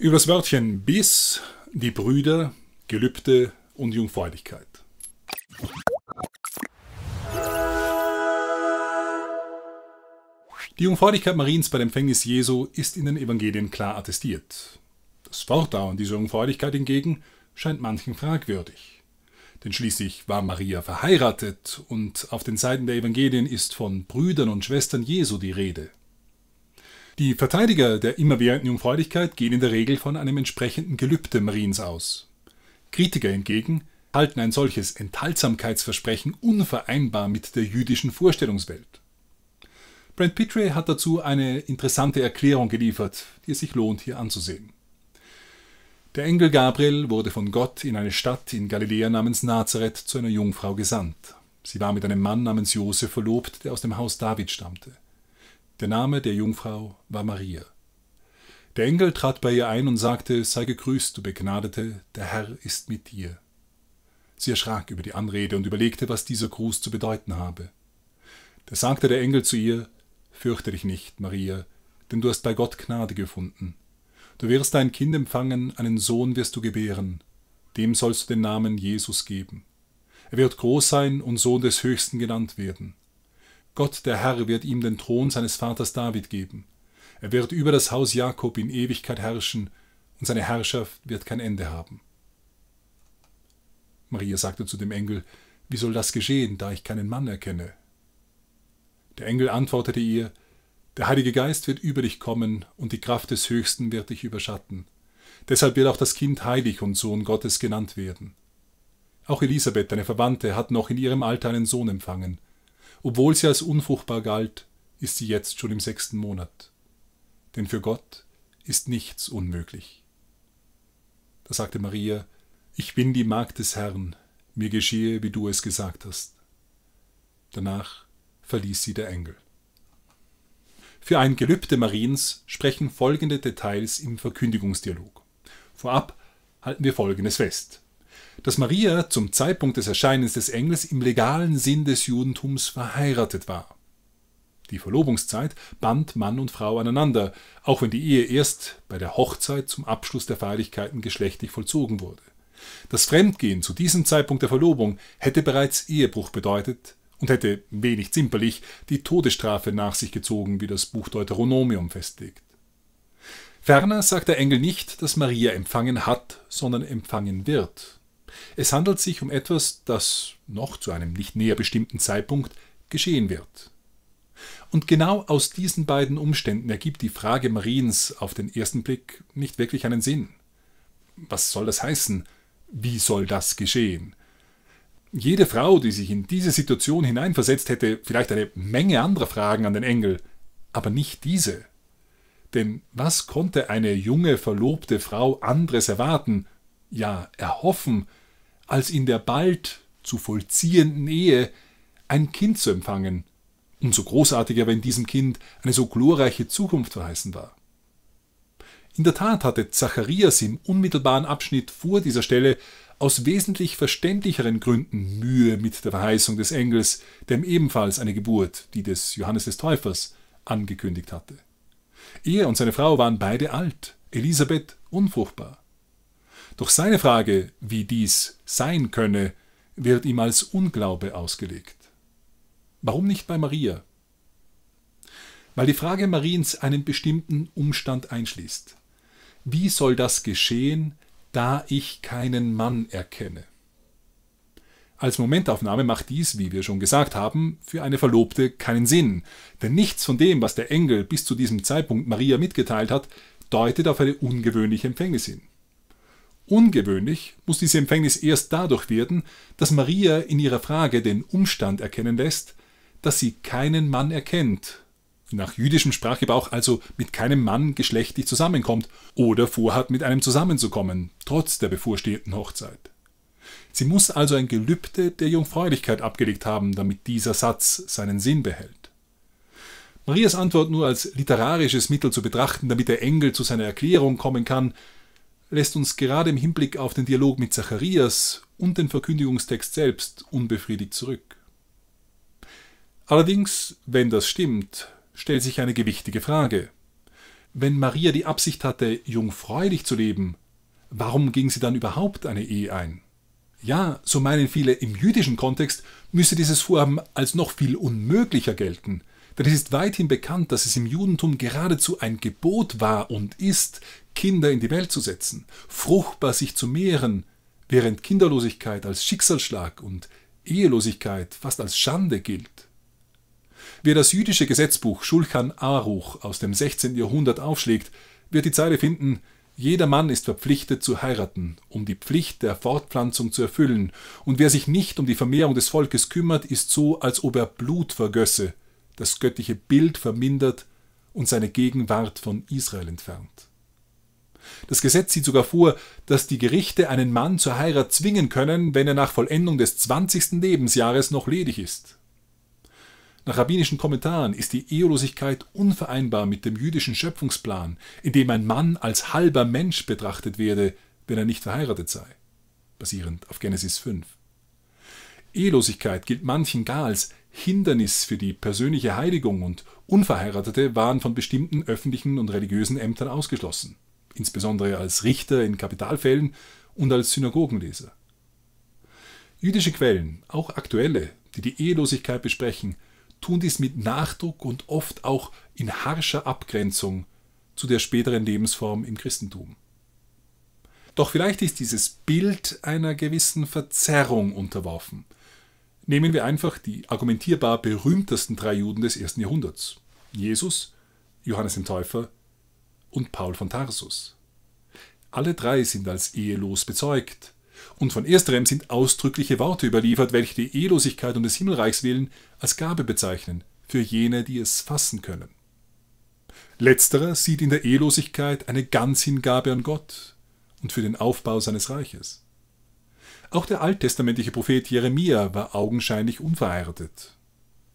Über das Wörtchen bis, die Brüder, Gelübde und Jungfräulichkeit. Die Jungfräulichkeit Mariens bei dem Empfängnis Jesu ist in den Evangelien klar attestiert. Das Fortdauern dieser Jungfräulichkeit hingegen scheint manchen fragwürdig. Denn schließlich war Maria verheiratet und auf den Seiten der Evangelien ist von Brüdern und Schwestern Jesu die Rede. Die Verteidiger der immerwährenden Jungfräulichkeit gehen in der Regel von einem entsprechenden Gelübde Mariens aus. Kritiker hingegen halten ein solches Enthaltsamkeitsversprechen unvereinbar mit der jüdischen Vorstellungswelt. Brent Pitre hat dazu eine interessante Erklärung geliefert, die es sich lohnt, hier anzusehen. Der Engel Gabriel wurde von Gott in eine Stadt in Galiläa namens Nazareth zu einer Jungfrau gesandt. Sie war mit einem Mann namens Josef verlobt, der aus dem Haus David stammte. Der Name der Jungfrau war Maria. Der Engel trat bei ihr ein und sagte, sei gegrüßt, du Begnadete, der Herr ist mit dir. Sie erschrak über die Anrede und überlegte, was dieser Gruß zu bedeuten habe. Da sagte der Engel zu ihr, Fürchte dich nicht, Maria, denn du hast bei Gott Gnade gefunden. Du wirst dein Kind empfangen, einen Sohn wirst du gebären. Dem sollst du den Namen Jesus geben. Er wird groß sein und Sohn des Höchsten genannt werden. Gott der Herr wird ihm den Thron seines Vaters David geben. Er wird über das Haus Jakob in Ewigkeit herrschen, und seine Herrschaft wird kein Ende haben. Maria sagte zu dem Engel, Wie soll das geschehen, da ich keinen Mann erkenne? Der Engel antwortete ihr, Der Heilige Geist wird über dich kommen, und die Kraft des Höchsten wird dich überschatten. Deshalb wird auch das Kind heilig und Sohn Gottes genannt werden. Auch Elisabeth, deine Verwandte, hat noch in ihrem Alter einen Sohn empfangen. Obwohl sie als unfruchtbar galt, ist sie jetzt schon im sechsten Monat. Denn für Gott ist nichts unmöglich. Da sagte Maria, ich bin die Magd des Herrn, mir geschehe, wie du es gesagt hast. Danach verließ sie der Engel. Für ein Gelübde Mariens sprechen folgende Details im Verkündigungsdialog. Vorab halten wir Folgendes fest dass Maria zum Zeitpunkt des Erscheinens des Engels im legalen Sinn des Judentums verheiratet war. Die Verlobungszeit band Mann und Frau aneinander, auch wenn die Ehe erst bei der Hochzeit zum Abschluss der Feierlichkeiten geschlechtlich vollzogen wurde. Das Fremdgehen zu diesem Zeitpunkt der Verlobung hätte bereits Ehebruch bedeutet und hätte, wenig zimperlich, die Todesstrafe nach sich gezogen, wie das Buch Deuteronomium festlegt. Ferner sagt der Engel nicht, dass Maria empfangen hat, sondern empfangen wird. Es handelt sich um etwas, das noch zu einem nicht näher bestimmten Zeitpunkt geschehen wird. Und genau aus diesen beiden Umständen ergibt die Frage Mariens auf den ersten Blick nicht wirklich einen Sinn. Was soll das heißen? Wie soll das geschehen? Jede Frau, die sich in diese Situation hineinversetzt, hätte vielleicht eine Menge anderer Fragen an den Engel, aber nicht diese. Denn was konnte eine junge, verlobte Frau anderes erwarten, ja erhoffen, als in der bald zu vollziehenden Ehe ein Kind zu empfangen, umso großartiger, wenn diesem Kind eine so glorreiche Zukunft verheißen war. In der Tat hatte Zacharias im unmittelbaren Abschnitt vor dieser Stelle aus wesentlich verständlicheren Gründen Mühe mit der Verheißung des Engels, der ihm ebenfalls eine Geburt, die des Johannes des Täufers, angekündigt hatte. Er und seine Frau waren beide alt, Elisabeth unfruchtbar. Doch seine Frage, wie dies sein könne, wird ihm als Unglaube ausgelegt. Warum nicht bei Maria? Weil die Frage Mariens einen bestimmten Umstand einschließt. Wie soll das geschehen, da ich keinen Mann erkenne? Als Momentaufnahme macht dies, wie wir schon gesagt haben, für eine Verlobte keinen Sinn, denn nichts von dem, was der Engel bis zu diesem Zeitpunkt Maria mitgeteilt hat, deutet auf eine ungewöhnliche Empfängnis hin. Ungewöhnlich muss diese Empfängnis erst dadurch werden, dass Maria in ihrer Frage den Umstand erkennen lässt, dass sie keinen Mann erkennt, nach jüdischem Sprachgebrauch also mit keinem Mann geschlechtlich zusammenkommt oder vorhat, mit einem zusammenzukommen, trotz der bevorstehenden Hochzeit. Sie muss also ein Gelübde der Jungfräulichkeit abgelegt haben, damit dieser Satz seinen Sinn behält. Marias Antwort nur als literarisches Mittel zu betrachten, damit der Engel zu seiner Erklärung kommen kann, lässt uns gerade im Hinblick auf den Dialog mit Zacharias und den Verkündigungstext selbst unbefriedigt zurück. Allerdings, wenn das stimmt, stellt sich eine gewichtige Frage. Wenn Maria die Absicht hatte, jungfräulich zu leben, warum ging sie dann überhaupt eine Ehe ein? Ja, so meinen viele, im jüdischen Kontext müsse dieses Vorhaben als noch viel unmöglicher gelten, denn es ist weithin bekannt, dass es im Judentum geradezu ein Gebot war und ist, Kinder in die Welt zu setzen, fruchtbar sich zu mehren, während Kinderlosigkeit als Schicksalsschlag und Ehelosigkeit fast als Schande gilt. Wer das jüdische Gesetzbuch Schulchan Aruch aus dem 16. Jahrhundert aufschlägt, wird die Zeile finden, jeder Mann ist verpflichtet zu heiraten, um die Pflicht der Fortpflanzung zu erfüllen, und wer sich nicht um die Vermehrung des Volkes kümmert, ist so, als ob er Blut vergösse, das göttliche Bild vermindert und seine Gegenwart von Israel entfernt. Das Gesetz sieht sogar vor, dass die Gerichte einen Mann zur Heirat zwingen können, wenn er nach Vollendung des 20. Lebensjahres noch ledig ist. Nach rabbinischen Kommentaren ist die Ehelosigkeit unvereinbar mit dem jüdischen Schöpfungsplan, in dem ein Mann als halber Mensch betrachtet werde, wenn er nicht verheiratet sei, basierend auf Genesis 5. Ehelosigkeit gilt manchen gar als Hindernis für die persönliche Heiligung und Unverheiratete waren von bestimmten öffentlichen und religiösen Ämtern ausgeschlossen insbesondere als Richter in Kapitalfällen und als Synagogenleser. Jüdische Quellen, auch aktuelle, die die Ehelosigkeit besprechen, tun dies mit Nachdruck und oft auch in harscher Abgrenzung zu der späteren Lebensform im Christentum. Doch vielleicht ist dieses Bild einer gewissen Verzerrung unterworfen. Nehmen wir einfach die argumentierbar berühmtesten drei Juden des ersten Jahrhunderts. Jesus, Johannes dem Täufer und Paul von Tarsus. Alle drei sind als ehelos bezeugt, und von ersterem sind ausdrückliche Worte überliefert, welche die Ehelosigkeit um des Himmelreichs willen als Gabe bezeichnen, für jene, die es fassen können. Letzterer sieht in der Ehelosigkeit eine Ganzhingabe an Gott und für den Aufbau seines Reiches. Auch der alttestamentliche Prophet Jeremia war augenscheinlich unverheiratet.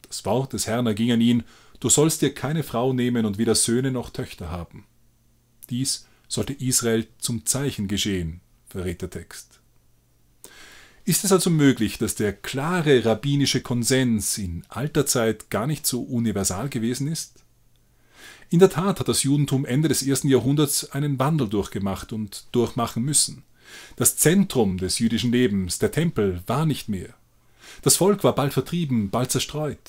Das Wort des Herrn erging an ihn, du sollst dir keine Frau nehmen und weder Söhne noch Töchter haben. Dies sollte Israel zum Zeichen geschehen, verrät der Text. Ist es also möglich, dass der klare rabbinische Konsens in alter Zeit gar nicht so universal gewesen ist? In der Tat hat das Judentum Ende des ersten Jahrhunderts einen Wandel durchgemacht und durchmachen müssen. Das Zentrum des jüdischen Lebens, der Tempel, war nicht mehr. Das Volk war bald vertrieben, bald zerstreut.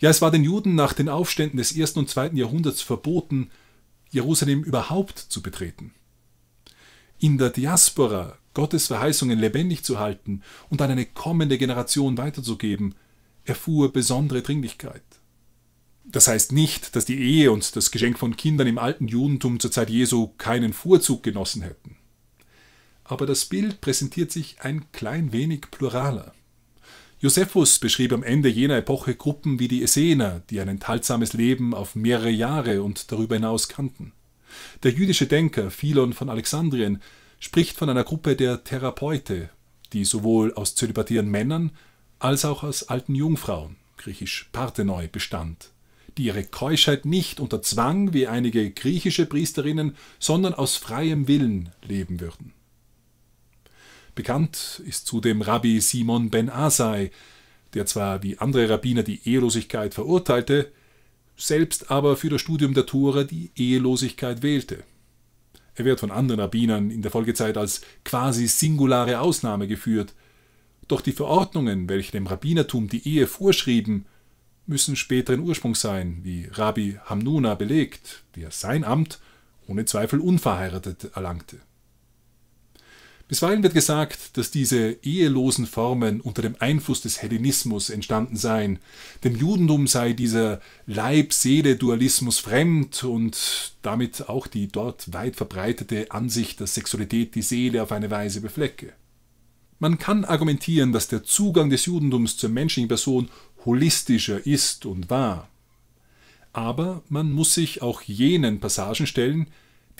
Ja, es war den Juden nach den Aufständen des ersten und zweiten Jahrhunderts verboten, Jerusalem überhaupt zu betreten. In der Diaspora Gottes Verheißungen lebendig zu halten und an eine kommende Generation weiterzugeben, erfuhr besondere Dringlichkeit. Das heißt nicht, dass die Ehe und das Geschenk von Kindern im alten Judentum zur Zeit Jesu keinen Vorzug genossen hätten. Aber das Bild präsentiert sich ein klein wenig pluraler. Josephus beschrieb am Ende jener Epoche Gruppen wie die Essener, die ein enthaltsames Leben auf mehrere Jahre und darüber hinaus kannten. Der jüdische Denker Philon von Alexandrien spricht von einer Gruppe der Therapeute, die sowohl aus zölibatierenden Männern als auch aus alten Jungfrauen, griechisch Parthenoi, bestand, die ihre Keuschheit nicht unter Zwang wie einige griechische Priesterinnen, sondern aus freiem Willen leben würden. Bekannt ist zudem Rabbi Simon ben Asai, der zwar wie andere Rabbiner die Ehelosigkeit verurteilte, selbst aber für das Studium der Tora die Ehelosigkeit wählte. Er wird von anderen Rabbinern in der Folgezeit als quasi singulare Ausnahme geführt, doch die Verordnungen, welche dem Rabbinertum die Ehe vorschrieben, müssen späteren Ursprungs sein, wie Rabbi Hamnuna belegt, der sein Amt ohne Zweifel unverheiratet erlangte. Bisweilen wird gesagt, dass diese ehelosen Formen unter dem Einfluss des Hellenismus entstanden seien. Dem Judentum sei dieser Leib-Seele-Dualismus fremd und damit auch die dort weit verbreitete Ansicht, dass Sexualität die Seele auf eine Weise beflecke. Man kann argumentieren, dass der Zugang des Judentums zur menschlichen Person holistischer ist und war. Aber man muss sich auch jenen Passagen stellen,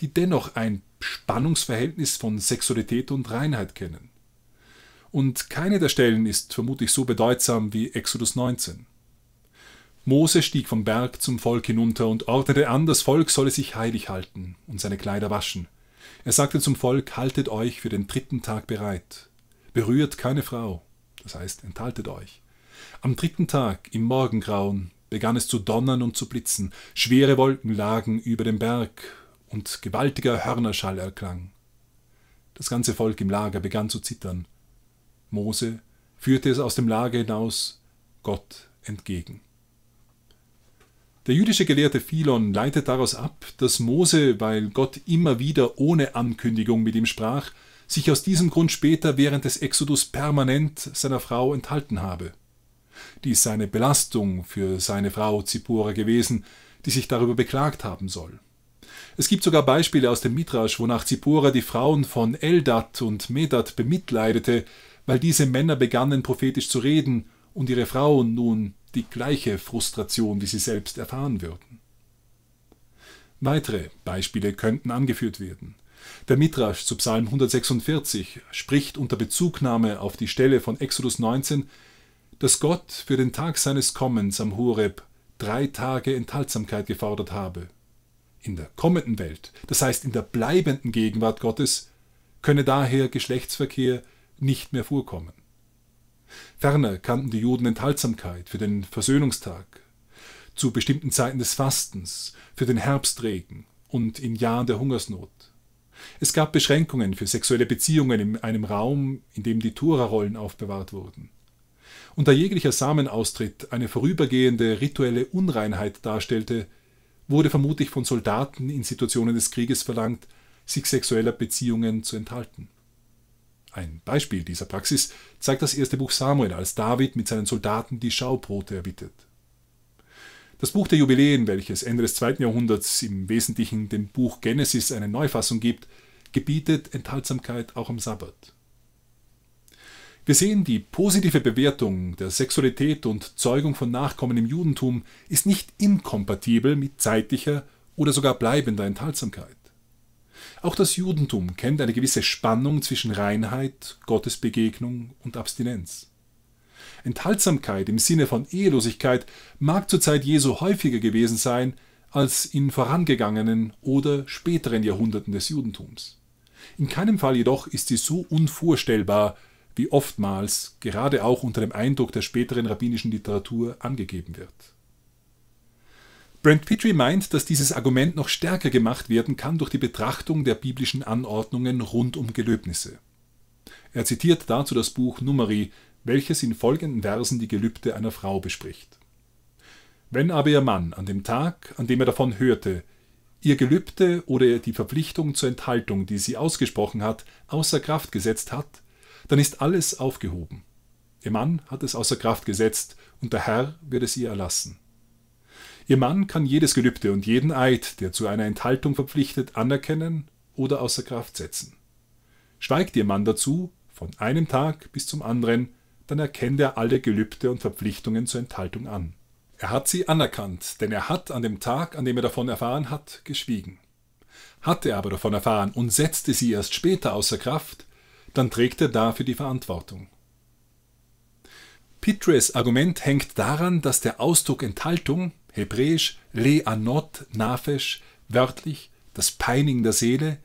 die dennoch ein Spannungsverhältnis von Sexualität und Reinheit kennen. Und keine der Stellen ist vermutlich so bedeutsam wie Exodus 19. Mose stieg vom Berg zum Volk hinunter und ordnete an, das Volk solle sich heilig halten und seine Kleider waschen. Er sagte zum Volk, haltet euch für den dritten Tag bereit. Berührt keine Frau, das heißt, enthaltet euch. Am dritten Tag, im Morgengrauen, begann es zu donnern und zu blitzen. Schwere Wolken lagen über dem Berg und gewaltiger Hörnerschall erklang. Das ganze Volk im Lager begann zu zittern. Mose führte es aus dem Lager hinaus Gott entgegen. Der jüdische Gelehrte Philon leitet daraus ab, dass Mose, weil Gott immer wieder ohne Ankündigung mit ihm sprach, sich aus diesem Grund später während des Exodus permanent seiner Frau enthalten habe. Dies sei eine Belastung für seine Frau Zippora gewesen, die sich darüber beklagt haben soll. Es gibt sogar Beispiele aus dem Midrasch, wonach Zippora die Frauen von Eldat und Medat bemitleidete, weil diese Männer begannen prophetisch zu reden und ihre Frauen nun die gleiche Frustration wie sie selbst erfahren würden. Weitere Beispiele könnten angeführt werden. Der Midrasch zu Psalm 146 spricht unter Bezugnahme auf die Stelle von Exodus 19, dass Gott für den Tag seines Kommens am Horeb drei Tage Enthaltsamkeit gefordert habe in der kommenden Welt, das heißt in der bleibenden Gegenwart Gottes, könne daher Geschlechtsverkehr nicht mehr vorkommen. Ferner kannten die Juden Enthaltsamkeit für den Versöhnungstag, zu bestimmten Zeiten des Fastens, für den Herbstregen und in Jahren der Hungersnot. Es gab Beschränkungen für sexuelle Beziehungen in einem Raum, in dem die tura rollen aufbewahrt wurden. Und da jeglicher Samenaustritt eine vorübergehende rituelle Unreinheit darstellte, wurde vermutlich von Soldaten in Situationen des Krieges verlangt, sich sexueller Beziehungen zu enthalten. Ein Beispiel dieser Praxis zeigt das erste Buch Samuel, als David mit seinen Soldaten die Schaubrote erbittet. Das Buch der Jubiläen, welches Ende des zweiten Jahrhunderts im Wesentlichen dem Buch Genesis eine Neufassung gibt, gebietet Enthaltsamkeit auch am Sabbat. Wir sehen, die positive Bewertung der Sexualität und Zeugung von Nachkommen im Judentum ist nicht inkompatibel mit zeitlicher oder sogar bleibender Enthaltsamkeit. Auch das Judentum kennt eine gewisse Spannung zwischen Reinheit, Gottesbegegnung und Abstinenz. Enthaltsamkeit im Sinne von Ehelosigkeit mag zur Zeit Jesu häufiger gewesen sein als in vorangegangenen oder späteren Jahrhunderten des Judentums. In keinem Fall jedoch ist sie so unvorstellbar wie oftmals gerade auch unter dem Eindruck der späteren rabbinischen Literatur angegeben wird. Brent Petrie meint, dass dieses Argument noch stärker gemacht werden kann durch die Betrachtung der biblischen Anordnungen rund um Gelöbnisse. Er zitiert dazu das Buch Numeri, welches in folgenden Versen die Gelübde einer Frau bespricht. Wenn aber ihr Mann an dem Tag, an dem er davon hörte, ihr Gelübde oder die Verpflichtung zur Enthaltung, die sie ausgesprochen hat, außer Kraft gesetzt hat, dann ist alles aufgehoben. Ihr Mann hat es außer Kraft gesetzt, und der Herr wird es ihr erlassen. Ihr Mann kann jedes Gelübde und jeden Eid, der zu einer Enthaltung verpflichtet, anerkennen oder außer Kraft setzen. Schweigt ihr Mann dazu, von einem Tag bis zum anderen, dann erkennt er alle Gelübde und Verpflichtungen zur Enthaltung an. Er hat sie anerkannt, denn er hat an dem Tag, an dem er davon erfahren hat, geschwiegen. Hat er aber davon erfahren und setzte sie erst später außer Kraft, dann trägt er dafür die Verantwortung. Pitres Argument hängt daran, dass der Ausdruck Enthaltung, hebräisch leanot nafesh, wörtlich das Peinigen der Seele,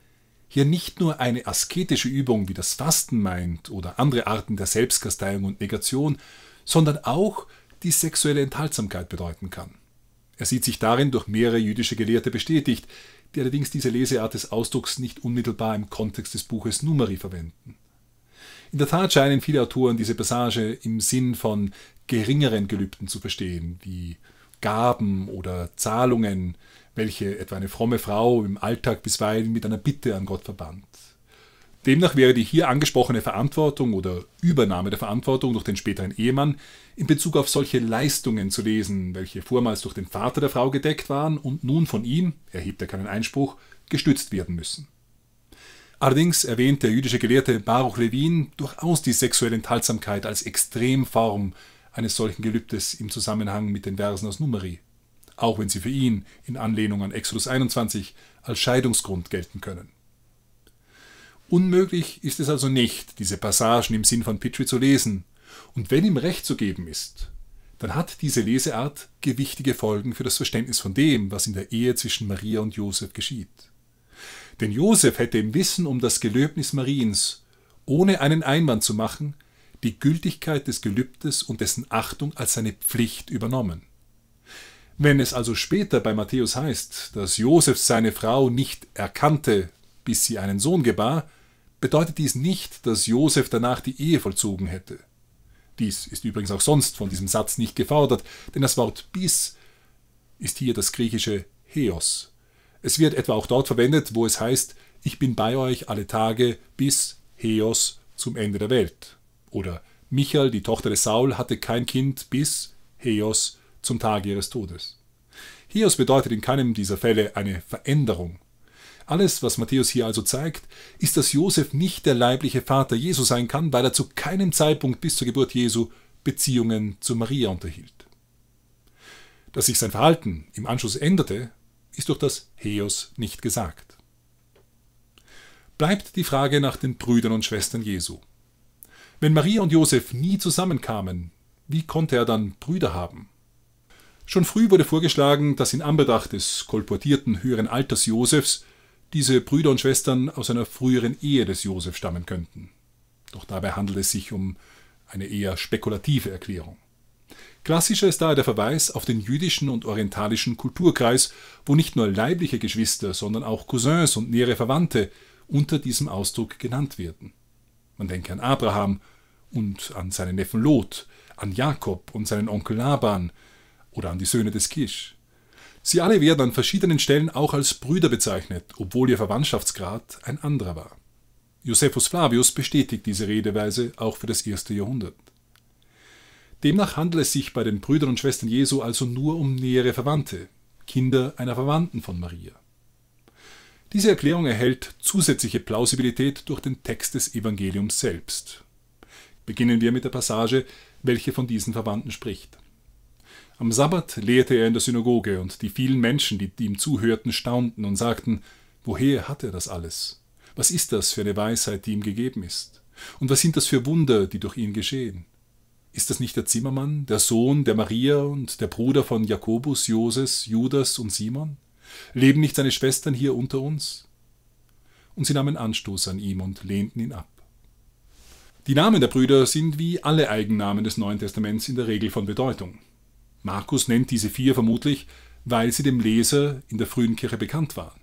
hier nicht nur eine asketische Übung wie das Fasten meint oder andere Arten der Selbstkasteiung und Negation, sondern auch die sexuelle Enthaltsamkeit bedeuten kann. Er sieht sich darin durch mehrere jüdische Gelehrte bestätigt, die allerdings diese Leseart des Ausdrucks nicht unmittelbar im Kontext des Buches Numeri verwenden. In der Tat scheinen viele Autoren diese Passage im Sinn von geringeren Gelübden zu verstehen, wie Gaben oder Zahlungen, welche etwa eine fromme Frau im Alltag bisweilen mit einer Bitte an Gott verband. Demnach wäre die hier angesprochene Verantwortung oder Übernahme der Verantwortung durch den späteren Ehemann in Bezug auf solche Leistungen zu lesen, welche vormals durch den Vater der Frau gedeckt waren und nun von ihm, erhebt er keinen Einspruch, gestützt werden müssen. Allerdings erwähnt der jüdische Gelehrte Baruch Levin durchaus die sexuelle Enthaltsamkeit als Extremform eines solchen Gelübdes im Zusammenhang mit den Versen aus Numeri, auch wenn sie für ihn in Anlehnung an Exodus 21 als Scheidungsgrund gelten können. Unmöglich ist es also nicht, diese Passagen im Sinn von Pitri zu lesen. Und wenn ihm Recht zu geben ist, dann hat diese Leseart gewichtige Folgen für das Verständnis von dem, was in der Ehe zwischen Maria und Josef geschieht. Denn Josef hätte im Wissen um das Gelöbnis Mariens, ohne einen Einwand zu machen, die Gültigkeit des Gelübdes und dessen Achtung als seine Pflicht übernommen. Wenn es also später bei Matthäus heißt, dass Josef seine Frau nicht erkannte, bis sie einen Sohn gebar, bedeutet dies nicht, dass Josef danach die Ehe vollzogen hätte. Dies ist übrigens auch sonst von diesem Satz nicht gefordert, denn das Wort bis ist hier das griechische Heos. Es wird etwa auch dort verwendet, wo es heißt, ich bin bei euch alle Tage bis Heos zum Ende der Welt. Oder Michael, die Tochter des Saul, hatte kein Kind bis Heos zum Tage ihres Todes. Heos bedeutet in keinem dieser Fälle eine Veränderung. Alles, was Matthäus hier also zeigt, ist, dass Josef nicht der leibliche Vater Jesu sein kann, weil er zu keinem Zeitpunkt bis zur Geburt Jesu Beziehungen zu Maria unterhielt. Dass sich sein Verhalten im Anschluss änderte, ist durch das Heos nicht gesagt. Bleibt die Frage nach den Brüdern und Schwestern Jesu. Wenn Maria und Josef nie zusammenkamen, wie konnte er dann Brüder haben? Schon früh wurde vorgeschlagen, dass in Anbetracht des kolportierten höheren Alters Josefs diese Brüder und Schwestern aus einer früheren Ehe des Josef stammen könnten. Doch dabei handelt es sich um eine eher spekulative Erklärung. Klassischer ist daher der Verweis auf den jüdischen und orientalischen Kulturkreis, wo nicht nur leibliche Geschwister, sondern auch Cousins und nähere Verwandte unter diesem Ausdruck genannt werden. Man denke an Abraham und an seinen Neffen Lot, an Jakob und seinen Onkel Laban oder an die Söhne des Kisch. Sie alle werden an verschiedenen Stellen auch als Brüder bezeichnet, obwohl ihr Verwandtschaftsgrad ein anderer war. Josephus Flavius bestätigt diese Redeweise auch für das erste Jahrhundert. Demnach handelt es sich bei den Brüdern und Schwestern Jesu also nur um nähere Verwandte, Kinder einer Verwandten von Maria. Diese Erklärung erhält zusätzliche Plausibilität durch den Text des Evangeliums selbst. Beginnen wir mit der Passage, welche von diesen Verwandten spricht. Am Sabbat lehrte er in der Synagoge, und die vielen Menschen, die ihm zuhörten, staunten und sagten, woher hat er das alles? Was ist das für eine Weisheit, die ihm gegeben ist? Und was sind das für Wunder, die durch ihn geschehen? Ist das nicht der Zimmermann, der Sohn der Maria und der Bruder von Jakobus, Joses, Judas und Simon? Leben nicht seine Schwestern hier unter uns? Und sie nahmen Anstoß an ihm und lehnten ihn ab. Die Namen der Brüder sind wie alle Eigennamen des Neuen Testaments in der Regel von Bedeutung. Markus nennt diese vier vermutlich, weil sie dem Leser in der frühen Kirche bekannt waren.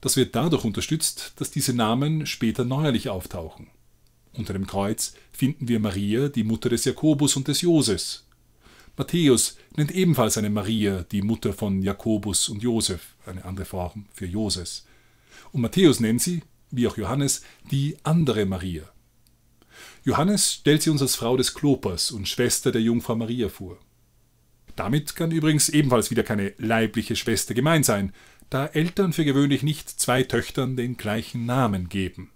Das wird dadurch unterstützt, dass diese Namen später neuerlich auftauchen. Unter dem Kreuz finden wir Maria, die Mutter des Jakobus und des Joses. Matthäus nennt ebenfalls eine Maria, die Mutter von Jakobus und Josef, eine andere Form für Joses. Und Matthäus nennt sie, wie auch Johannes, die andere Maria. Johannes stellt sie uns als Frau des Klopers und Schwester der Jungfrau Maria vor. Damit kann übrigens ebenfalls wieder keine leibliche Schwester gemeint sein, da Eltern für gewöhnlich nicht zwei Töchtern den gleichen Namen geben.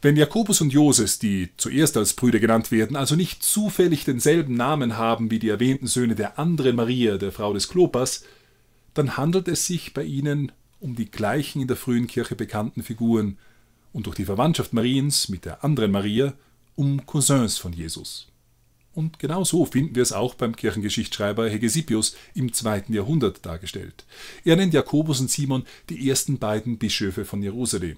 Wenn Jakobus und Joses, die zuerst als Brüder genannt werden, also nicht zufällig denselben Namen haben wie die erwähnten Söhne der anderen Maria, der Frau des Klopas, dann handelt es sich bei ihnen um die gleichen in der frühen Kirche bekannten Figuren und durch die Verwandtschaft Mariens mit der anderen Maria um Cousins von Jesus. Und genau so finden wir es auch beim Kirchengeschichtsschreiber Hegesippius im zweiten Jahrhundert dargestellt. Er nennt Jakobus und Simon die ersten beiden Bischöfe von Jerusalem.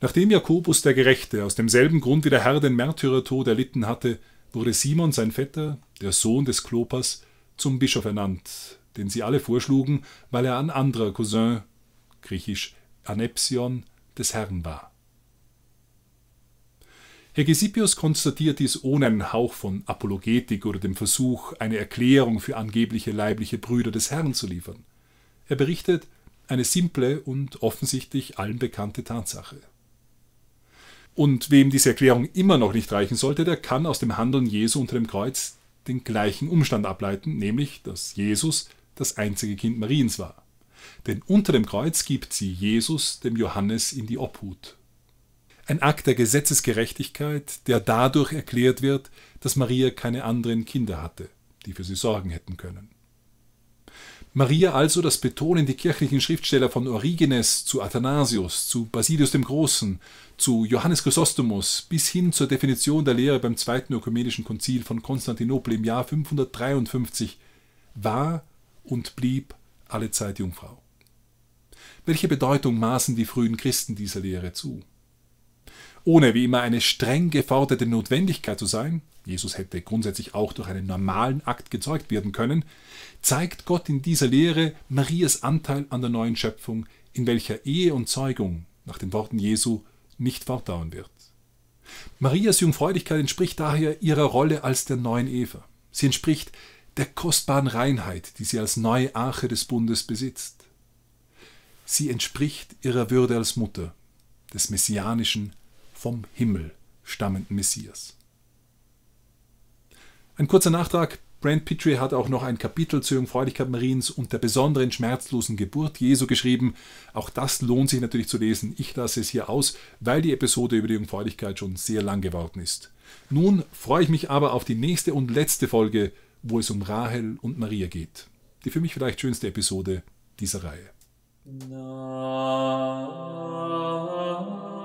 Nachdem Jakobus der Gerechte aus demselben Grund wie der Herr den Märtyrertod erlitten hatte, wurde Simon, sein Vetter, der Sohn des Klopas, zum Bischof ernannt, den sie alle vorschlugen, weil er ein anderer Cousin, griechisch Anepsion, des Herrn war. Hegesippus konstatiert dies ohne einen Hauch von Apologetik oder dem Versuch, eine Erklärung für angebliche leibliche Brüder des Herrn zu liefern. Er berichtet eine simple und offensichtlich allen bekannte Tatsache. Und wem diese Erklärung immer noch nicht reichen sollte, der kann aus dem Handeln Jesu unter dem Kreuz den gleichen Umstand ableiten, nämlich dass Jesus das einzige Kind Mariens war. Denn unter dem Kreuz gibt sie Jesus dem Johannes in die Obhut ein Akt der Gesetzesgerechtigkeit, der dadurch erklärt wird, dass Maria keine anderen Kinder hatte, die für sie sorgen hätten können. Maria also, das betonen die kirchlichen Schriftsteller von Origenes zu Athanasius, zu Basilius dem Großen, zu Johannes Chrysostomus bis hin zur Definition der Lehre beim Zweiten Ökumenischen Konzil von Konstantinopel im Jahr 553, war und blieb allezeit Jungfrau. Welche Bedeutung maßen die frühen Christen dieser Lehre zu? ohne wie immer eine streng geforderte Notwendigkeit zu sein, Jesus hätte grundsätzlich auch durch einen normalen Akt gezeugt werden können, zeigt Gott in dieser Lehre Marias Anteil an der neuen Schöpfung, in welcher Ehe und Zeugung nach den Worten Jesu nicht fortdauern wird. Marias Jungfräulichkeit entspricht daher ihrer Rolle als der neuen Eva. Sie entspricht der kostbaren Reinheit, die sie als neue Arche des Bundes besitzt. Sie entspricht ihrer Würde als Mutter, des messianischen vom Himmel stammenden Messias. Ein kurzer Nachtrag. Brent Petrie hat auch noch ein Kapitel zur Jungfräulichkeit Mariens und der besonderen schmerzlosen Geburt Jesu geschrieben. Auch das lohnt sich natürlich zu lesen. Ich lasse es hier aus, weil die Episode über die Jungfräulichkeit schon sehr lang geworden ist. Nun freue ich mich aber auf die nächste und letzte Folge, wo es um Rahel und Maria geht. Die für mich vielleicht schönste Episode dieser Reihe. No.